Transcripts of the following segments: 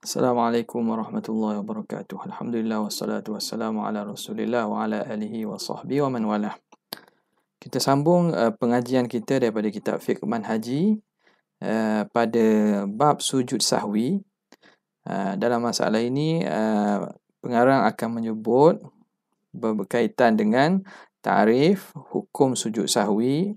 Assalamualaikum warahmatullahi wabarakatuh. Alhamdulillah wassalatu wassalamu ala Rasulillah wa ala alihi wa sahbihi wa man walah. Kita sambung uh, pengajian kita daripada kitab Fiqh haji uh, pada bab sujud sahwi. Uh, dalam masalah ini uh, pengarang akan menyebut berkaitan dengan tarif hukum sujud sahwi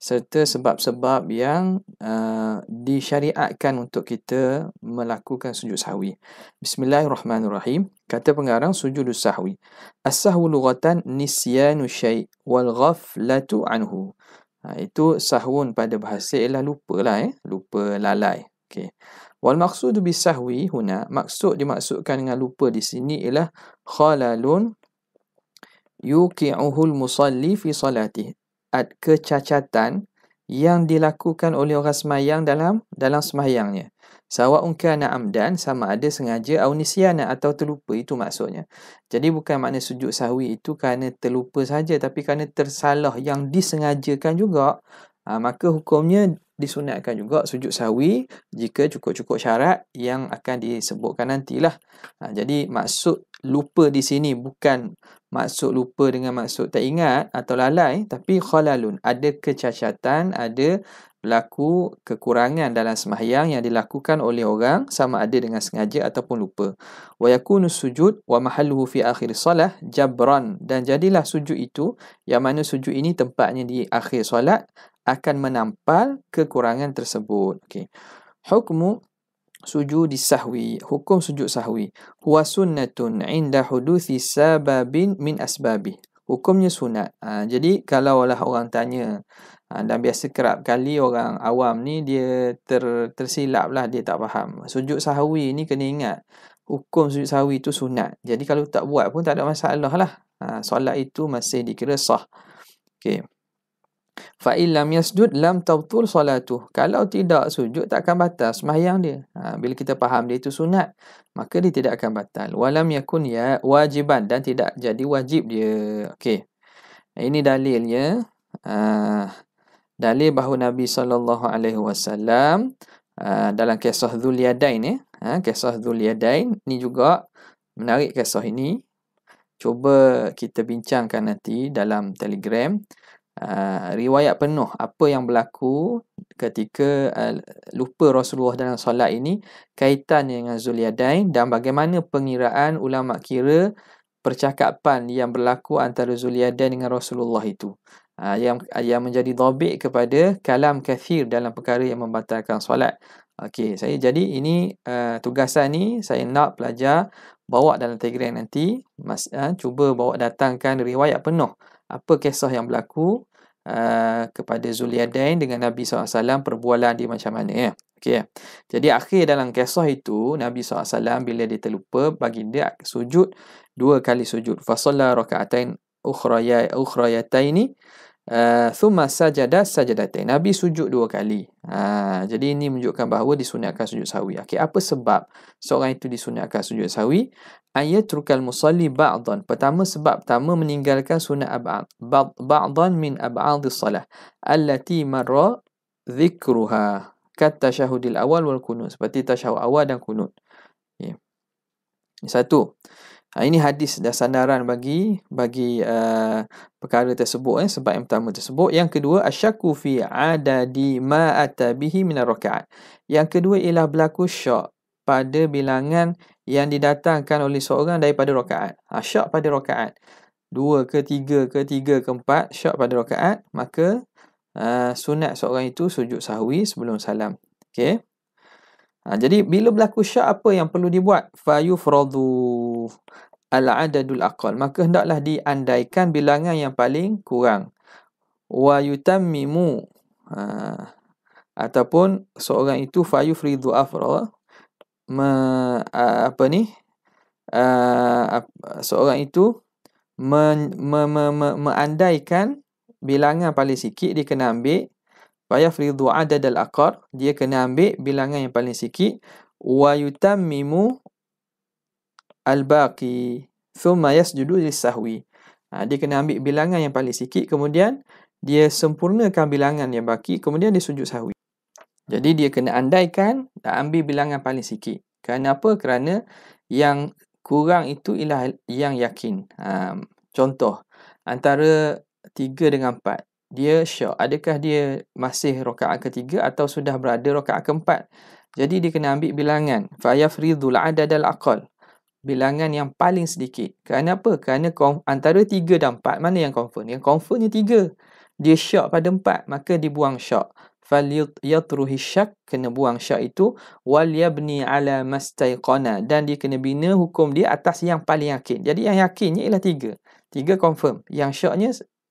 serta sebab-sebab yang uh, disyariatkan untuk kita melakukan sujud sahwi. Bismillahirrahmanirrahim. Kata pengarang sujud sahwi. As-sahwu lughatan nisyanu syai' wal ghaflatu anhu. Ha, itu sahwun pada bahasa ialah lupa lah eh. Lupa lalai. Okay. Wal maksudu bi sahwi huna. Maksud dimaksudkan dengan lupa di sini ialah khalalun yuki'uhul musalli fi salatih at kecacatan yang dilakukan oleh orang semayang dalam dalam semayangnya. Sawa'unkana amdan sama ada sengaja aunisiana atau terlupa itu maksudnya. Jadi bukan makna sujud sahwi itu kerana terlupa saja tapi kerana tersalah yang disengajakan juga Ha, maka hukumnya disunatkan juga sujud sawi jika cukup-cukup syarat yang akan disebutkan nantilah. Ha, jadi maksud lupa di sini bukan maksud lupa dengan maksud tak ingat atau lalai tapi khalalun. Ada kecacatan, ada berlaku kekurangan dalam semahyang yang dilakukan oleh orang sama ada dengan sengaja ataupun lupa. Wa yakunu sujud wa mahalluhu fi akhir solah jabran dan jadilah sujud itu yang mana sujud ini tempatnya di akhir solat akan menampal kekurangan tersebut. Okey. Hukmu sujud sahwi, hukum sujud sahwi, huwa sunnatun inda huduthi sababin min asbabi. Hukumnya sunat. Ha, jadi kalau lah orang tanya ha, dan biasa kerap kali orang awam ni dia ter, tersilap lah dia tak faham. Sujud sahwi ni kena ingat hukum sujud sahwi tu sunat. Jadi kalau tak buat pun tak ada masalah lah. Ha, solat itu masih dikira sah. Okay. Fa illam yasjud lam tawtul salatu. Kalau tidak sujud tak akan batal sembahyang dia. Ha, bila kita faham dia itu sunat, maka dia tidak akan batal. Walam yakun ya wajiban dan tidak jadi wajib dia. Okey. Ini dalilnya. Ha, dalil bahawa Nabi sallallahu alaihi wasallam ha, dalam kisah Dhul Yadain eh. Ha, kisah Dhul Yadain ni juga menarik kisah ini. Cuba kita bincangkan nanti dalam Telegram. Ah, riwayat penuh apa yang berlaku ketika uh, lupa Rasulullah dalam solat ini kaitan dengan Zuliadain dan bagaimana pengiraan ulama kira percakapan yang berlaku antara Zuliadain dengan Rasulullah itu uh, yang yang menjadi dhabik kepada kalam kathir dalam perkara yang membatalkan solat okey saya jadi ini uh, tugasan ni saya nak pelajar bawa dalam telegram nanti mas, uh, cuba bawa datangkan riwayat penuh apa kisah yang berlaku uh, kepada Zuliadain dengan Nabi SAW perbualan dia macam mana ya. Okay. Ya? Jadi akhir dalam kisah itu Nabi SAW bila dia terlupa bagi dia sujud dua kali sujud. Fasolah rakaatain ukhrayatain. Ukhrayatain. Ah, thumma sajada sajadatain. Nabi sujud dua kali. Uh, jadi ini menunjukkan bahawa disunatkan sujud sawi. Okey, apa sebab seorang itu disunatkan sujud sawi? Ayat rukal musalli ba'dhan. Pertama sebab pertama meninggalkan sunat ab'ad. Ba'dhan min ab'ad salah allati marra dhikruha kat tashahudil awal wal kunut. Seperti tashahud awal dan kunut. Okay. Satu. Ha, ini hadis dan sandaran bagi bagi uh, perkara tersebut eh, sebab yang pertama tersebut yang kedua asyaku fi adadi ma atabihi minar rakaat yang kedua ialah berlaku syak pada bilangan yang didatangkan oleh seorang daripada rakaat ha, syak pada rakaat dua ke tiga ke tiga ke empat syak pada rakaat maka uh, sunat seorang itu sujud sahwi sebelum salam okey Ha, jadi bila berlaku syak apa yang perlu dibuat? Fayufradu al-adadul aqal. Maka hendaklah diandaikan bilangan yang paling kurang. Wa yutammimu ha, ataupun seorang itu fayufridu afra me, apa ni? seorang itu me, me, me, me, meandaikan bilangan paling sikit dia kena ambil Fayafridu adad al-aqar. Dia kena ambil bilangan yang paling sikit. Wa yutammimu al-baqi. Thumma yasjudu lissahwi. Ha, dia kena ambil bilangan yang paling sikit. Kemudian dia sempurnakan bilangan yang baki. Kemudian dia sujud sahwi. Jadi dia kena andaikan dan ambil bilangan paling sikit. Kenapa? Kerana yang kurang itu ialah yang yakin. Ha, contoh, antara 3 dengan 4 dia syok. Adakah dia masih rokaat ketiga atau sudah berada rokaat keempat? Jadi dia kena ambil bilangan. Fayafridul adad al-aqal. Bilangan yang paling sedikit. Kenapa? Kerana antara tiga dan empat, mana yang confirm? Yang confirmnya tiga. Dia syok pada empat, maka dibuang syok. Falyut yatruhi syak, kena buang syak itu. Wal yabni ala mastaiqana. Dan dia kena bina hukum dia atas yang paling yakin. Jadi yang yakinnya ialah tiga. Tiga confirm. Yang syoknya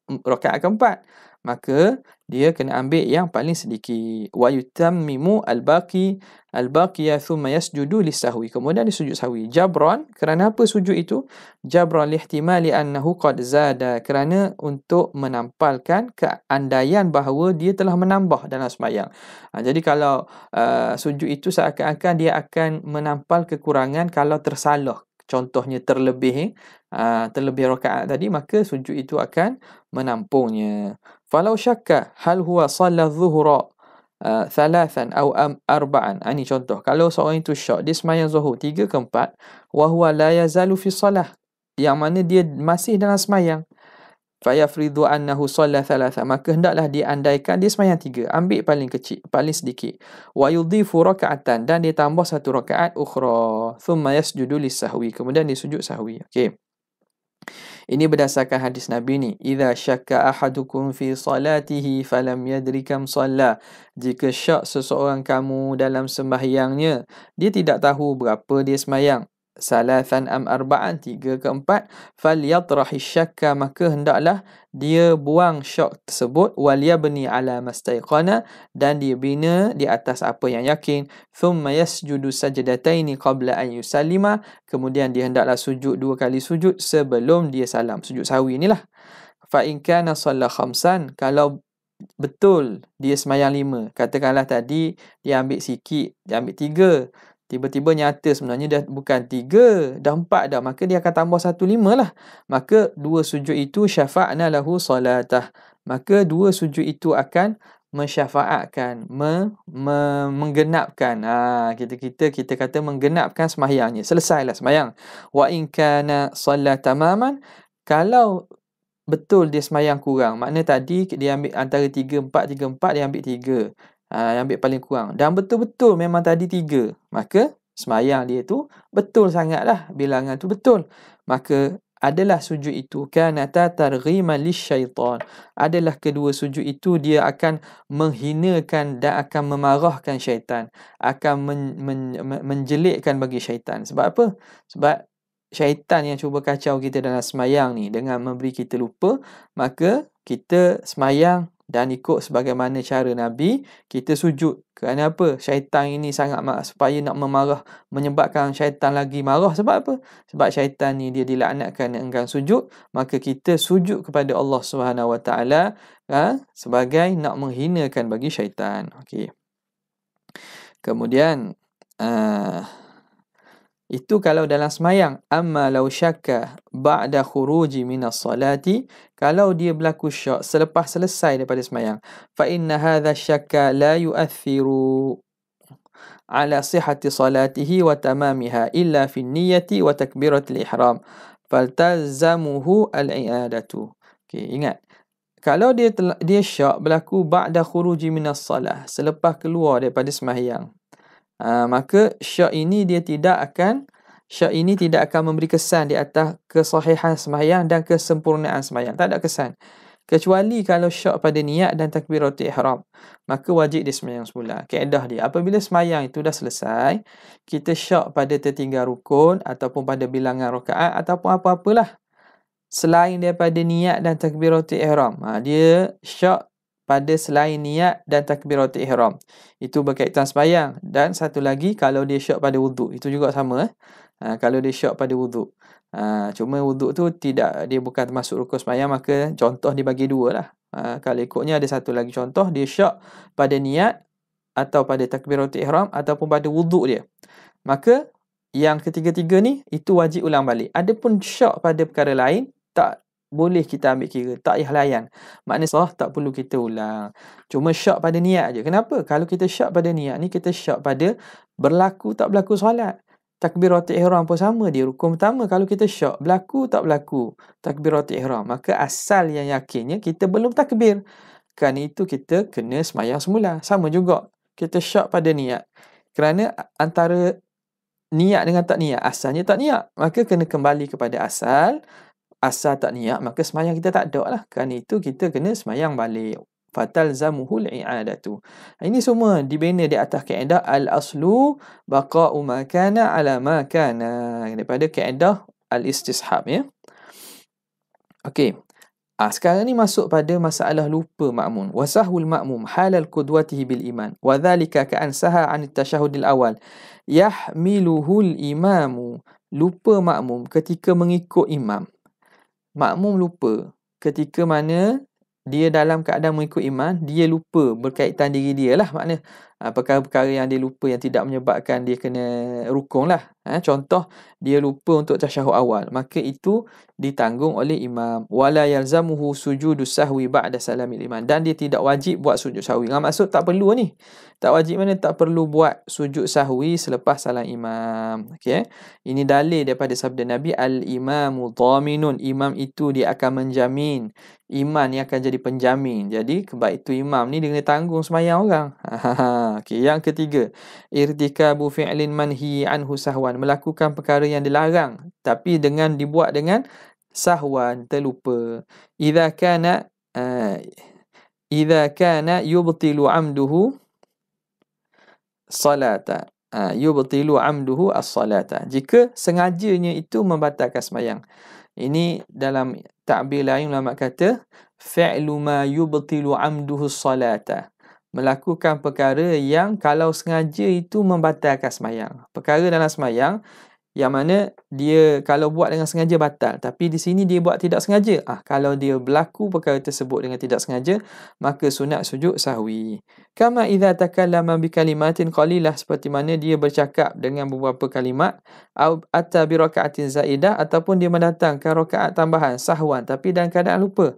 mm, rokaat keempat maka dia kena ambil yang paling sedikit wa yutammimu albaqi albaqiya thumma yasjudu lisahwi kemudian dia sujud sahwi jabran kerana apa sujud itu jabran lihtimali annahu qad zada kerana untuk menampalkan keandaian bahawa dia telah menambah dalam sembahyang ha, jadi kalau uh, sujud itu seakan-akan dia akan menampal kekurangan kalau tersalah contohnya terlebih uh, terlebih rakaat tadi maka sujud itu akan menampungnya falau syakka hal huwa salat zuhra ah, thalathan atau am arba'an ah, ini contoh kalau seorang itu syak dia sembahyang zuhur 3 ke 4 wa huwa la yazalu fi salah yang mana dia masih dalam sembahyang fayafridu annahu salla thalatha maka hendaklah diandaikan dia sembahyang tiga ambil paling kecil paling sedikit wa yudhifu raka'atan dan ditambah satu rakaat ukhra thumma yasjudu lisahwi kemudian dia sujud sahwi okey ini berdasarkan hadis Nabi ni idza syakka ahadukum fi salatihi falam yadri kam salla jika syak seseorang kamu dalam sembahyangnya dia tidak tahu berapa dia sembahyang salasan am arba'an tiga ke empat fal yatrahi syakka maka hendaklah dia buang syak tersebut wal yabni ala mastaiqana dan dia bina di atas apa yang yakin thumma yasjudu sajdataini qabla an yusallima kemudian dia hendaklah sujud dua kali sujud sebelum dia salam sujud sawi inilah fa in kana salla khamsan kalau betul dia semayang lima katakanlah tadi dia ambil sikit dia ambil tiga Tiba-tiba nyata sebenarnya dah bukan tiga, dah empat dah. Maka dia akan tambah satu lima lah. Maka dua sujud itu syafa'na lahu salatah. Maka dua sujud itu akan mensyafa'atkan, me, me, menggenapkan. Ha, kita kita kita kata menggenapkan semayangnya. Selesailah semayang. Wa in kana salata Kalau betul dia semayang kurang. maknanya tadi dia ambil antara tiga, empat, tiga, empat, dia ambil tiga uh, ambil paling kurang. Dan betul-betul memang tadi tiga. Maka semayang dia tu betul sangatlah. Bilangan tu betul. Maka adalah sujud itu kanata targhiman lisyaitan adalah kedua sujud itu dia akan menghinakan dan akan memarahkan syaitan akan men, men, men, menjelekkan bagi syaitan sebab apa sebab syaitan yang cuba kacau kita dalam semayang ni dengan memberi kita lupa maka kita semayang dan ikut sebagaimana cara Nabi kita sujud kerana apa syaitan ini sangat marah supaya nak memarah menyebabkan syaitan lagi marah sebab apa sebab syaitan ni dia dilaknatkan enggan sujud maka kita sujud kepada Allah Subhanahu Wa Taala ha, sebagai nak menghinakan bagi syaitan okey kemudian uh, itu kalau dalam semayang. Amma law syaka ba'da khuruji minas salati. Kalau dia berlaku syak selepas selesai daripada semayang. Fa inna hadha syaka la yu'athiru ala sihati salatihi wa tamamiha illa fi niyati wa takbiratil ihram. Faltazamuhu al-i'adatu. Okay, ingat. Kalau dia tel- dia syak berlaku ba'da khuruji minas salah. Selepas keluar daripada semayang. Ah, maka syak ini dia tidak akan syak ini tidak akan memberi kesan di atas kesahihan sembahyang dan kesempurnaan sembahyang tak ada kesan kecuali kalau syak pada niat dan takbir roti ihram maka wajib dia sembahyang semula Keedah dia apabila sembahyang itu dah selesai kita syak pada tertinggal rukun ataupun pada bilangan rakaat ataupun apa-apalah selain daripada niat dan takbiratul ihram ha, dia syak pada selain niat dan takbiratul ihram. Itu berkaitan sembahyang dan satu lagi kalau dia syak pada wuduk, itu juga sama eh. Ha, kalau dia syak pada wuduk. Ha, cuma wuduk tu tidak dia bukan termasuk rukun sembahyang maka contoh dibagi dua lah. Ha, kalau ikutnya ada satu lagi contoh dia syak pada niat atau pada takbiratul ihram ataupun pada wuduk dia. Maka yang ketiga-tiga ni itu wajib ulang balik. Adapun syak pada perkara lain tak boleh kita ambil kira tak payah layan maknanya salah tak perlu kita ulang cuma syak pada niat aje kenapa kalau kita syak pada niat ni kita syak pada berlaku tak berlaku solat takbiratul ihram pun sama dia rukun pertama kalau kita syak berlaku tak berlaku takbiratul ihram maka asal yang yakinnya kita belum takbir kerana itu kita kena semayang semula sama juga kita syak pada niat kerana antara niat dengan tak niat asalnya tak niat maka kena kembali kepada asal asal tak niat maka semayang kita tak ada lah kerana itu kita kena semayang balik fatal zamuhul i'adatu ini semua dibina di atas kaedah al aslu baqa'u ma kana ala ma kana daripada kaedah al istishab ya okey Ha, sekarang ni masuk pada masalah lupa makmum. Wasahul makmum halal qudwatihi bil iman. Wa dhalika ka an saha an at-tashahhud al-awwal. Yahmiluhul imamu lupa makmum ketika mengikut imam makmum lupa ketika mana dia dalam keadaan mengikut iman, dia lupa berkaitan diri dia lah. Maknanya Ah, perkara-perkara yang dia lupa yang tidak menyebabkan dia kena rukun lah. Eh, contoh, dia lupa untuk tashahud awal. Maka itu ditanggung oleh imam. Wala yalzamuhu sujudu sahwi ba'da salamil iman. Dan dia tidak wajib buat sujud sahwi. Nah, maksud tak perlu ni. Tak wajib mana tak perlu buat sujud sahwi selepas salam imam. Okay. Eh? Ini dalil daripada sabda Nabi. Al-imamu dhaminun. Imam itu dia akan menjamin. Iman yang akan jadi penjamin. Jadi, kebaik itu imam ni dia kena tanggung semayang orang. Hahaha. okay. Yang ketiga, irtika irtikabu fi'lin manhi anhu sahwan. Melakukan perkara yang dilarang tapi dengan dibuat dengan sahwan, terlupa. Idza kana uh, idza kana yubtilu amduhu salata. Uh, yubtilu amduhu as-salata. Jika sengajanya itu membatalkan sembahyang. Ini dalam takbir lain ulama kata fi'lu ma yubtilu amduhu salata melakukan perkara yang kalau sengaja itu membatalkan semayang. Perkara dalam semayang yang mana dia kalau buat dengan sengaja batal. Tapi di sini dia buat tidak sengaja. Ah, Kalau dia berlaku perkara tersebut dengan tidak sengaja, maka sunat sujud sahwi. Kama idha takallama bi kalimatin qalilah seperti mana dia bercakap dengan beberapa kalimat atau bi rakaatin zaidah ataupun dia mendatangkan rakaat tambahan sahwan tapi dalam keadaan lupa.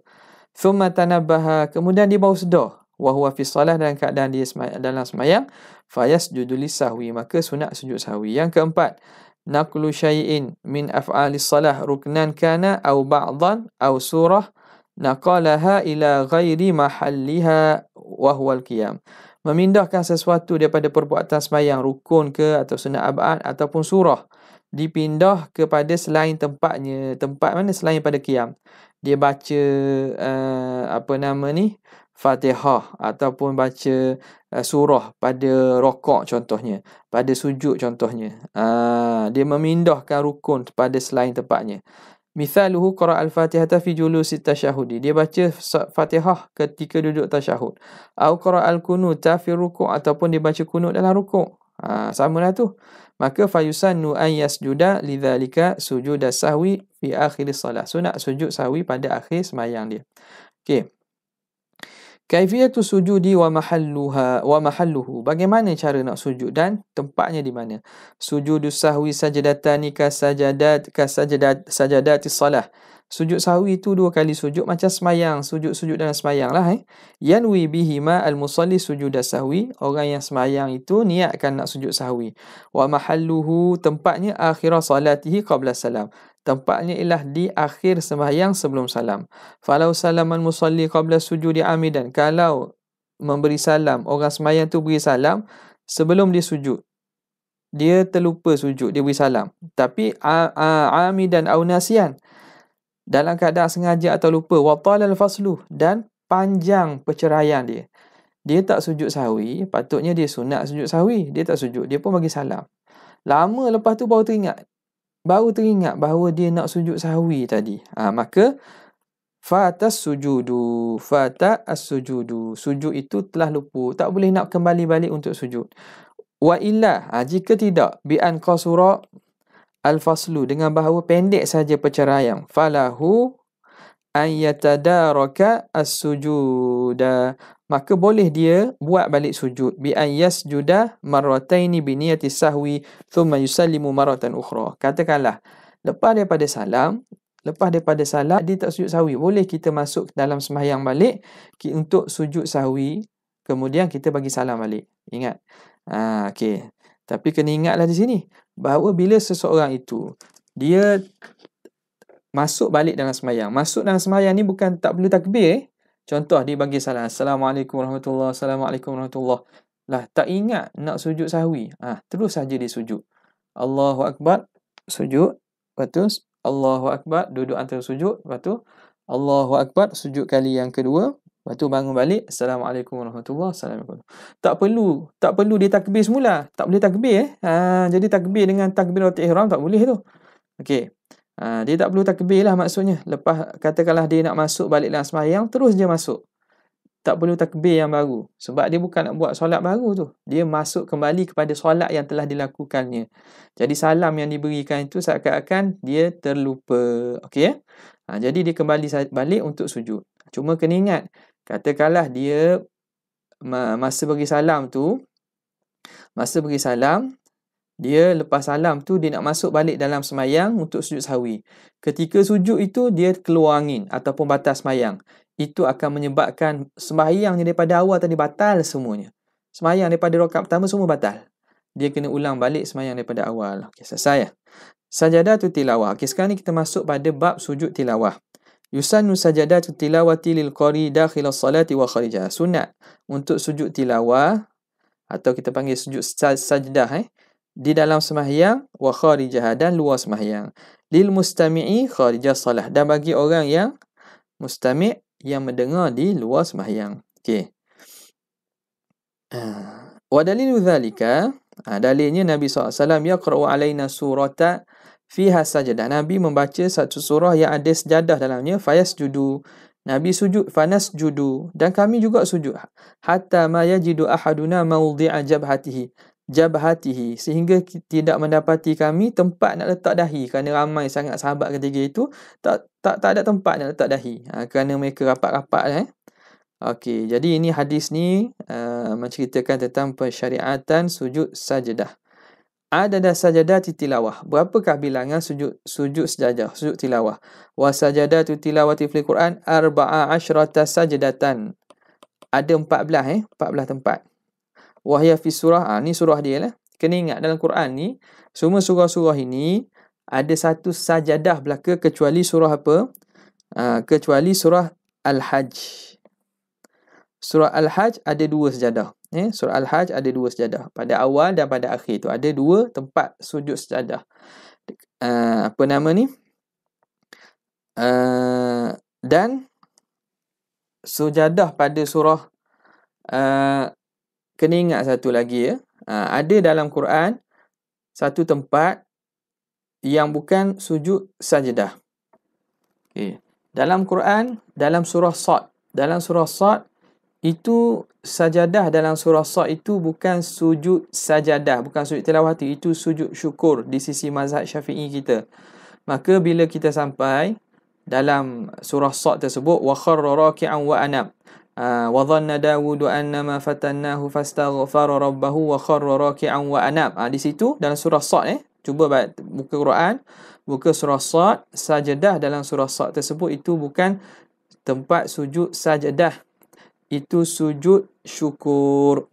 Thumma tanabbaha kemudian dia baru sedoh wa huwa fi salah dalam keadaan dia semayang, dalam semayang fayas juduli sahwi maka sunat sujud sahwi yang keempat naqlu syai'in min af'ali salah ruknan kana au ba'dhan au surah naqalaha ila ghairi mahalliha wa huwa al-qiyam memindahkan sesuatu daripada perbuatan semayang rukun ke atau sunat ab'ad ataupun surah dipindah kepada selain tempatnya tempat mana selain pada qiyam dia baca eh, apa nama ni Fatihah ataupun baca uh, surah pada rokok contohnya pada sujud contohnya uh, dia memindahkan rukun pada selain tempatnya Misaluhu qara al-Fatihah fi julusi tashahudi. Dia baca Fatihah ketika duduk tashahud. Au qara al-kunut fi ruku' ataupun dia baca kunut dalam rukuk. Ha, ah, sama tu. Maka fayusan nu an yasjuda lidzalika sujud sahwi fi akhir salat. Sunat sujud sahwi pada akhir semayang dia. Okay. Kaifiyatu sujudi wa mahalluha wa mahalluhu. Bagaimana cara nak sujud dan tempatnya di mana? Sujudu sahwi sajadatani ka sajadat ka sajadat sajadati salah. Sujud sahwi itu dua kali sujud macam semayang. Sujud-sujud dalam semayang lah eh. Yanwi bihima al-musalli sujud sahwi. Orang yang semayang itu niatkan nak sujud sahwi. Wa mahalluhu tempatnya akhirah salatihi qabla salam tempatnya ialah di akhir sembahyang sebelum salam. Falau salaman musalli qabla sujudi amidan. Kalau memberi salam, orang sembahyang tu beri salam sebelum dia sujud. Dia terlupa sujud, dia beri salam. Tapi amidan au nasian. Dalam keadaan sengaja atau lupa. Wa talal faslu. Dan panjang perceraian dia. Dia tak sujud sahwi, patutnya dia sunat sujud sahwi. Dia tak sujud, dia pun bagi salam. Lama lepas tu baru teringat baru teringat bahawa dia nak sujud sahwi tadi. Ha, maka fatas sujudu fata as-sujudu. Sujud itu telah lupa, tak boleh nak kembali balik untuk sujud. Wa illa ha, jika tidak bi an qasura al-faslu dengan bahawa pendek saja perceraian falahu ayatadaraka as-sujuda maka boleh dia buat balik sujud bi ayasjuda marrataini bi niyati sahwi thumma yusallimu maratan ukhra katakanlah lepas daripada salam lepas daripada salam dia tak sujud sahwi boleh kita masuk dalam sembahyang balik untuk sujud sahwi kemudian kita bagi salam balik ingat ha, okey tapi kena ingatlah di sini bahawa bila seseorang itu dia masuk balik dalam semayang. Masuk dalam semayang ni bukan tak perlu takbir. Eh? Contoh dia bagi salam. Assalamualaikum warahmatullahi wabarakatuh. Assalamualaikum warahmatullahi Lah tak ingat nak sujud sahwi. Ah ha, terus saja dia sujud. Allahu akbar. Sujud. Lepas Allahu akbar duduk antara sujud. Lepas tu Allahu akbar sujud kali yang kedua. Lepas tu bangun balik. Assalamualaikum warahmatullahi wabarakatuh. Tak perlu tak perlu dia takbir semula. Tak boleh takbir eh. Ha, jadi takbir dengan takbir roti ihram tak boleh tu. Okey. Ha, dia tak perlu takbir lah maksudnya. Lepas katakanlah dia nak masuk balik dalam sembahyang, terus je masuk. Tak perlu takbir yang baru. Sebab dia bukan nak buat solat baru tu. Dia masuk kembali kepada solat yang telah dilakukannya. Jadi salam yang diberikan itu seakan-akan dia terlupa. Okay, eh? ha, jadi dia kembali balik untuk sujud. Cuma kena ingat, katakanlah dia masa bagi salam tu, masa bagi salam, dia lepas salam tu dia nak masuk balik dalam semayang untuk sujud sahwi. Ketika sujud itu dia keluar angin ataupun batas semayang. Itu akan menyebabkan semayang daripada awal tadi batal semuanya. Semayang daripada rokat pertama semua batal. Dia kena ulang balik semayang daripada awal. Okey, selesai ya. Sajadah tu tilawah. Okey, sekarang ni kita masuk pada bab sujud tilawah. Yusannu sajadah tu tilawati lil qari dakhil salati wa kharijah. Sunat untuk sujud tilawah atau kita panggil sujud sajdah eh di dalam semahyang wa kharijah dan luar semahyang lil mustami'i kharijah salah dan bagi orang yang mustami' yang mendengar di luar semahyang okey uh, wa dalilu zalika uh, dalilnya Nabi SAW yaqra'u alaina surata fiha sajadah Nabi membaca satu surah yang ada sejadah dalamnya fayasjudu Nabi sujud fanas judu dan kami juga sujud hatta ma yajidu ahaduna mawdi'a jabhatihi jabhatihi sehingga tidak mendapati kami tempat nak letak dahi kerana ramai sangat sahabat ketiga itu tak tak tak ada tempat nak letak dahi ha, kerana mereka rapat-rapat eh okey jadi ini hadis ni uh, menceritakan tentang persyariatan sujud sajadah ada dah sajadah tilawah berapakah bilangan sujud sujud sajadah sujud tilawah wa sajadah tu tilawah al quran arba'a asyrata sajadatan ada 14 eh 14 tempat wahya fi surah ha, ni surah dia lah kena ingat dalam Quran ni semua surah-surah ini ada satu sajadah belaka kecuali surah apa ha, kecuali surah al-hajj surah al-hajj ada dua sajadah eh surah al-hajj ada dua sajadah pada awal dan pada akhir tu ada dua tempat sujud sajadah uh, apa nama ni uh, dan sajadah pada surah ha, kena ingat satu lagi ya. Ha, ada dalam Quran satu tempat yang bukan sujud sajadah. Okay. Dalam Quran, dalam surah Sad. Dalam surah Sad, itu sajadah dalam surah Sad itu bukan sujud sajadah. Bukan sujud tilawati. Itu sujud syukur di sisi mazhab syafi'i kita. Maka bila kita sampai dalam surah Sad tersebut, wa وَخَرَّ wa وَأَنَبْ وَظَنَّ دَاوُدُ أَنَّمَا فَتَنَّاهُ فَاسْتَغْفَرَ رَبَّهُ وَخَرَّ رَاكِعًا وَأَنَابَ ah, di situ dalam surah Sa'd eh cuba buka Quran buka surah Sa'd sajadah dalam surah Sa'd tersebut itu bukan tempat sujud sajadah itu sujud syukur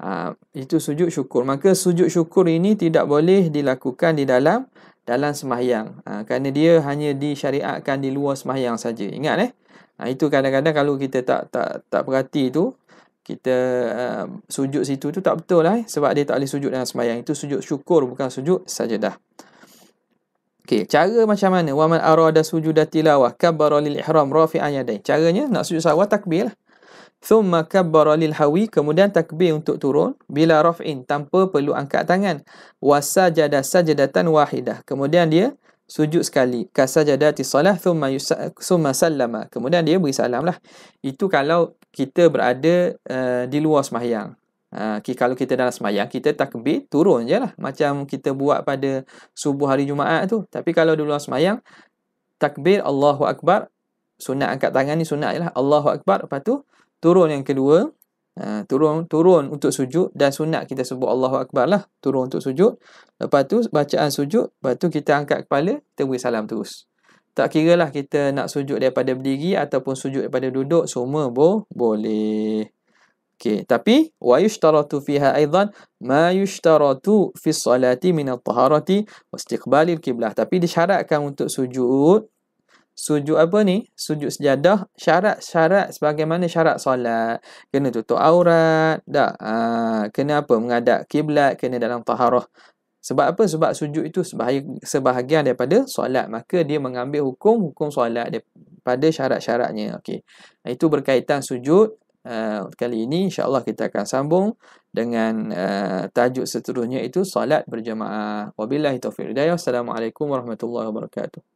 ha, itu sujud syukur maka sujud syukur ini tidak boleh dilakukan di dalam dalam sembahyang ha, ah, kerana dia hanya disyariatkan di luar sembahyang saja ingat eh Ha, itu kadang-kadang kalau kita tak tak tak perhati tu, kita uh, sujud situ tu tak betul lah. Eh? Sebab dia tak boleh sujud dalam semayang. Itu sujud syukur, bukan sujud sajadah. Okey, cara macam mana? Wa man arada sujudat tilawah kabbara lil ihram rafi'an yadayh. Caranya nak sujud sawah takbil, lah. Thumma kabbara lil hawi kemudian takbir untuk turun bila raf'in tanpa perlu angkat tangan. Wa sajada sajadatan wahidah. Kemudian dia uh, sujud sekali kasajadati salah thumma thumma sallama kemudian dia beri salam lah itu kalau kita berada uh, di luar sembahyang uh, kalau kita dalam sembahyang kita takbir turun je lah macam kita buat pada subuh hari Jumaat tu tapi kalau di luar sembahyang takbir Allahu Akbar sunat angkat tangan ni sunat je lah Allahu Akbar lepas tu turun yang kedua Ha, turun turun untuk sujud dan sunat kita sebut Allahu Akbar lah turun untuk sujud lepas tu bacaan sujud lepas tu kita angkat kepala kita beri salam terus tak kira lah kita nak sujud daripada berdiri ataupun sujud daripada duduk semua bo boleh Okay, tapi wa yushtaratu fiha aidan ma yushtaratu fi salati min at-taharati wa istiqbali al-qiblah. Tapi disyaratkan untuk sujud sujud apa ni? Sujud sejadah syarat-syarat sebagaimana syarat solat. Kena tutup aurat, dah. Ha, kena apa? Mengadap kiblat, kena dalam taharah. Sebab apa? Sebab sujud itu sebahagian daripada solat. Maka dia mengambil hukum-hukum solat daripada syarat-syaratnya. Okey. Ah, itu berkaitan sujud Uh, kali ini insyaAllah kita akan sambung dengan uh, tajuk seterusnya itu solat berjemaah. Wabillahi taufiq hidayah. Assalamualaikum warahmatullahi wabarakatuh.